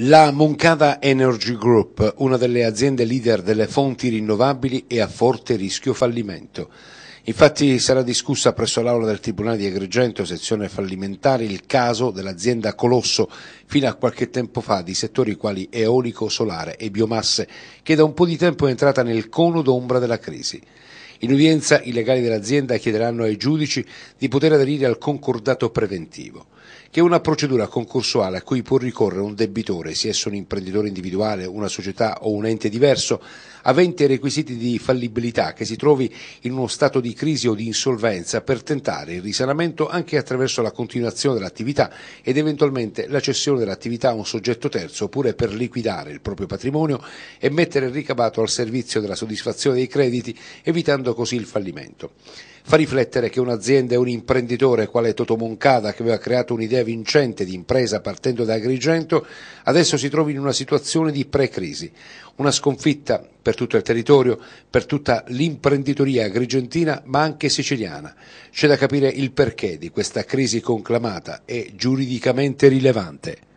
La Moncada Energy Group, una delle aziende leader delle fonti rinnovabili, è a forte rischio fallimento. Infatti sarà discussa presso l'aula del Tribunale di Agrigento, sezione fallimentare, il caso dell'azienda Colosso, fino a qualche tempo fa di settori quali eolico, solare e biomasse, che da un po' di tempo è entrata nel cono d'ombra della crisi. In udienza i legali dell'azienda chiederanno ai giudici di poter aderire al concordato preventivo, che è una procedura concorsuale a cui può ricorrere un debitore, sia esso un imprenditore individuale, una società o un ente diverso, avente requisiti di fallibilità che si trovi in uno stato di crisi o di insolvenza per tentare il risanamento anche attraverso la continuazione dell'attività ed eventualmente la cessione dell'attività a un soggetto terzo oppure per liquidare il proprio patrimonio e mettere il ricavato al servizio della soddisfazione dei crediti evitando evitando così il fallimento. Fa riflettere che un'azienda e un imprenditore quale Toto Moncada, che aveva creato un'idea vincente di impresa partendo da Agrigento, adesso si trovi in una situazione di pre-crisi. Una sconfitta per tutto il territorio, per tutta l'imprenditoria agrigentina ma anche siciliana. C'è da capire il perché di questa crisi conclamata e giuridicamente rilevante.